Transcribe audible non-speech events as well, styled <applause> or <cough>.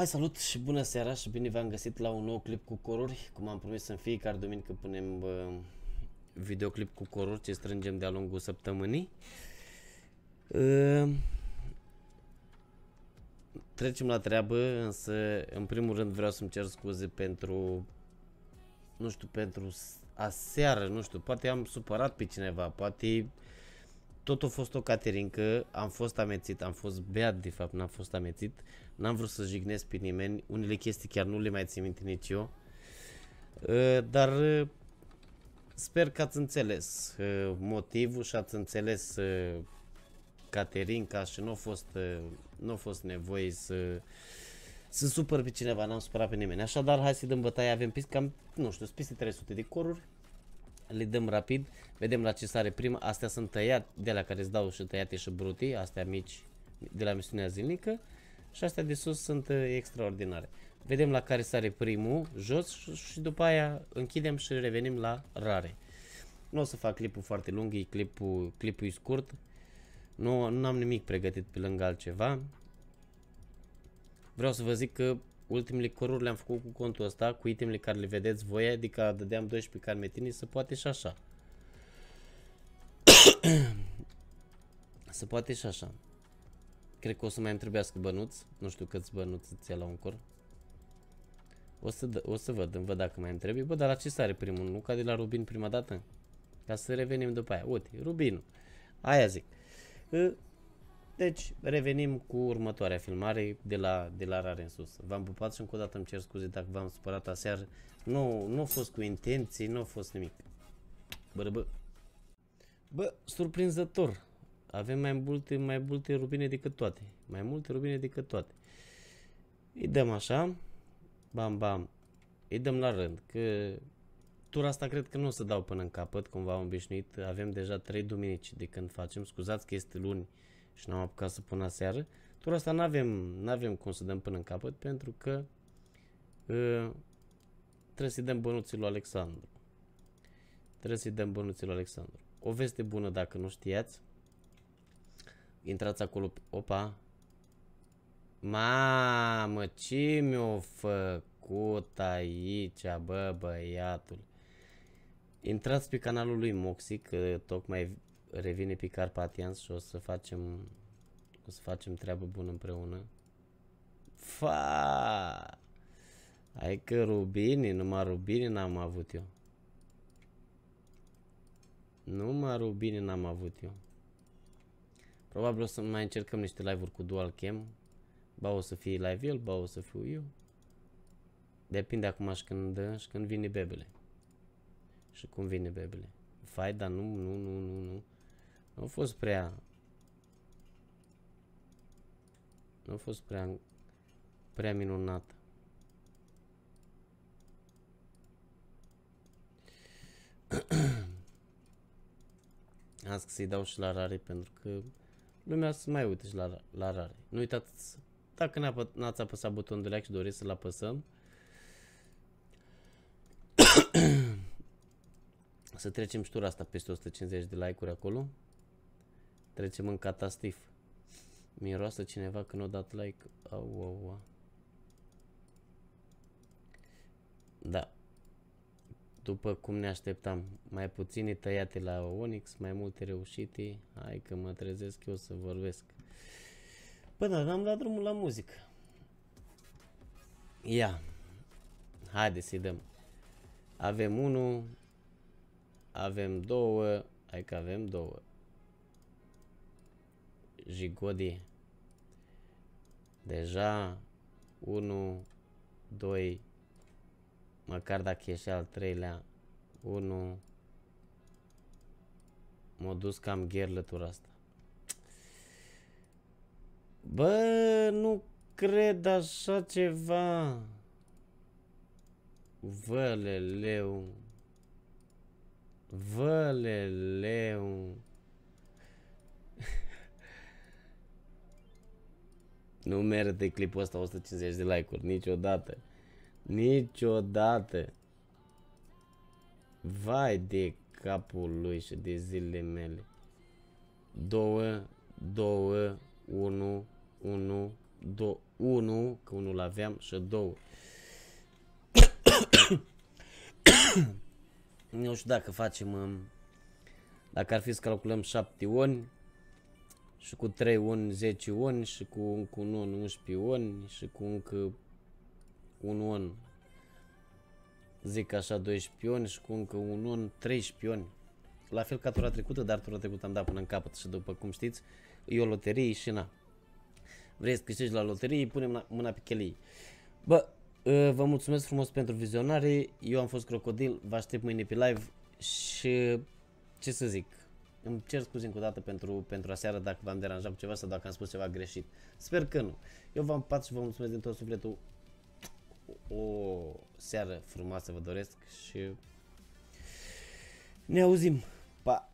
Hai salut și bună seara și bine v-am găsit la un nou clip cu coruri. Cum am promis în fiecare duminică punem uh, videoclip cu coruri ce strângem de-a lungul săptămânii. Uh, trecem la treabă, însă în primul rând vreau să-mi cer scuze pentru, nu știu, pentru aseară, nu știu, poate am supărat pe cineva, poate tot a fost o caterincă, am fost amețit, am fost beat de fapt, n-am fost amețit, n-am vrut să jignesc pe nimeni, unele chestii chiar nu le mai țin minte nici eu, ă, dar ă, sper că ați înțeles ă, motivul și ați înțeles caterinca și nu a fost, nu a fost nevoie să, să supăr pe cineva, n-am supărat pe nimeni. Așadar, hai să dăm bătaie, avem pis, cam, nu știu, peste 300 de coruri, le dăm rapid, vedem la ce sare prima, astea sunt tăiate, de la care îți dau și tăiate și brute, astea mici de la misiunea zilnică și astea de sus sunt uh, extraordinare. Vedem la care sare primul, jos și după aia închidem și revenim la rare. Nu o să fac clipul foarte lung, e clipul, clipul e scurt, nu am nimic pregătit pe lângă altceva. Vreau să vă zic că ultimele coruri le-am făcut cu contul ăsta, cu itemele care le vedeți voi, adică dădeam 12 carmetini, se poate și așa. se poate și așa. Cred că o să mai îmi trebuiască bănuți, nu știu câți bănuți îți ia la un cor. O să, o să văd, îmi văd dacă mai îmi trebuie. Bă, dar la ce sare primul? Nu ca de la Rubin prima dată? Ca să revenim după aia. Uite, Rubinul. Aia zic. Deci revenim cu următoarea filmare de la, de la Rare în sus. V-am pupat și încă o dată îmi cer scuze dacă v-am supărat aseară. Nu, nu a fost cu intenții, nu a fost nimic. Bă, bă. Bă, surprinzător. Avem mai multe, mai multe rubine decât toate. Mai multe rubine decât toate. Îi dăm așa. Bam, bam. Îi dăm la rând. Că tura asta cred că nu o să dau până în capăt, cum v-am obișnuit. Avem deja 3 duminici de când facem. Scuzați că este luni și n-am apucat să pun aseară. Turul asta n-avem, avem cum să dăm până în capăt pentru că uh, trebuie să-i dăm bănuții lui Alexandru. Trebuie să-i dăm bănuții lui Alexandru. O veste bună dacă nu știați. Intrați acolo, opa. Mamă, ce mi-o făcut aici, bă, băiatul. Intrați pe canalul lui Moxi, că tocmai revine pe Carpatians și o să facem o să facem treabă bună împreună. Fa! ai că rubini, numai rubini n-am avut eu. Numai rubini n-am avut eu. Probabil o să mai încercăm niște live-uri cu Dual cam. Ba o să fie live el, ba o să fiu eu. Depinde acum și când, și când vine bebele. Și cum vine bebele. Fai, dar nu, nu, nu, nu, nu. Nu a fost prea... Nu a fost prea... Prea minunat. Asta <clears throat> să-i dau și la rare pentru că lumea să mai uite și la, la rare. Nu uitați, dacă n-ați apăsat butonul de like și doriți să-l apăsăm, <clears throat> să trecem și tura asta peste 150 de like-uri acolo. Trecem în catastif. Miroasă cineva când o dat like. Au, au, au. Da. După cum ne așteptam, mai puține tăiate la Onyx, mai multe reușite. Hai că mă trezesc eu să vorbesc. Până da, am dat drumul la muzică. Ia. Haide să-i dăm. Avem unul. Avem două. Hai că avem două. Jigodi. Deja 1, 2, măcar dacă e și al treilea, 1, m-a dus cam gherlătura asta. Bă, nu cred așa ceva. Văleleu. Văleleu. Nu merită clipul ăsta 150 de like-uri, niciodată. Niciodată. Vai de capul lui și de zilele mele. 2, 2, 1, 1, 2, 1, că unul aveam și 2. <coughs> Nu știu dacă facem, um, dacă ar fi să calculăm 7 ori, și cu 3 uni 10 uni și cu încă un un 11 uni și cu încă un un zic așa 12 uni și cu încă un un 13 uni. La fel ca tura trecută, dar tura trecută am dat până în capăt și după cum știți, e o loterie și na. Vrei să câștigi la loterie, punem mâna pe chelii. Bă, ă, vă mulțumesc frumos pentru vizionare, eu am fost Crocodil, vă aștept mâine pe live și ce să zic, îmi cer scuze încă o dată pentru, pentru aseară dacă v-am deranjat cu ceva sau dacă am spus ceva greșit. Sper că nu. Eu v-am pat și vă mulțumesc din tot sufletul. O seară frumoasă vă doresc și ne auzim. Pa!